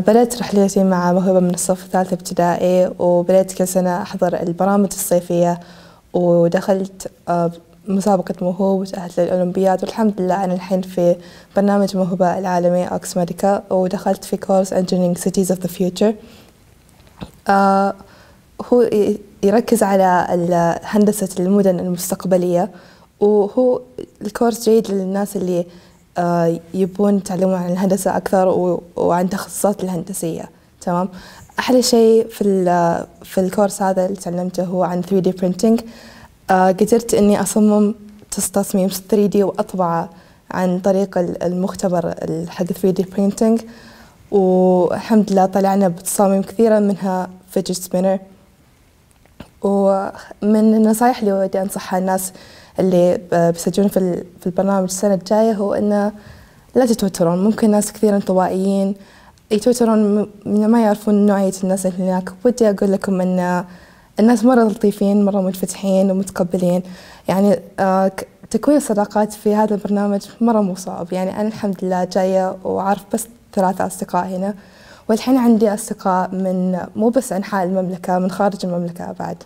بدأت رحلتي مع موهبة من الصف الثالث ابتدائي وبدأت كل سنة أحضر البرامج الصيفية ودخلت آه، مسابقة موهوب وتأهلت للأولمبياد والحمد لله أنا الحين في برنامج موهبة العالمي أوكس ميديكا ودخلت في كورس Engineering Cities of the Future آه، هو يركز على هندسة المدن المستقبلية وهو الكورس جيد للناس اللي آه، يبون يتعلمون عن الهندسة أكثر وعن تخصصات الهندسية تمام أحلى شيء في في الكورس هذا اللي تعلمته هو عن 3D printing آه، قدرت إني أصمم تصميم 3D وأطبعه عن طريق المختبر حق 3D printing والحمد لله طلعنا بتصاميم كثيرة منها فيجت سبينر ومن النصائح اللي ودي أنصحها الناس اللي بيسجلون في, في البرنامج السنة الجاية هو إنه لا تتوترون ممكن ناس كثير انطوائيين يتوترون من ما يعرفون نوعية الناس اللي هناك ودي أقول لكم إن الناس مرة لطيفين مرة منفتحين ومتقبلين يعني آه، تكوين الصداقات في هذا البرنامج مرة مو صعب يعني أنا الحمد لله جاية وعارف بس ثلاثة أصدقاء هنا والحين عندي أصدقاء من مو بس أنحاء المملكة من خارج المملكة بعد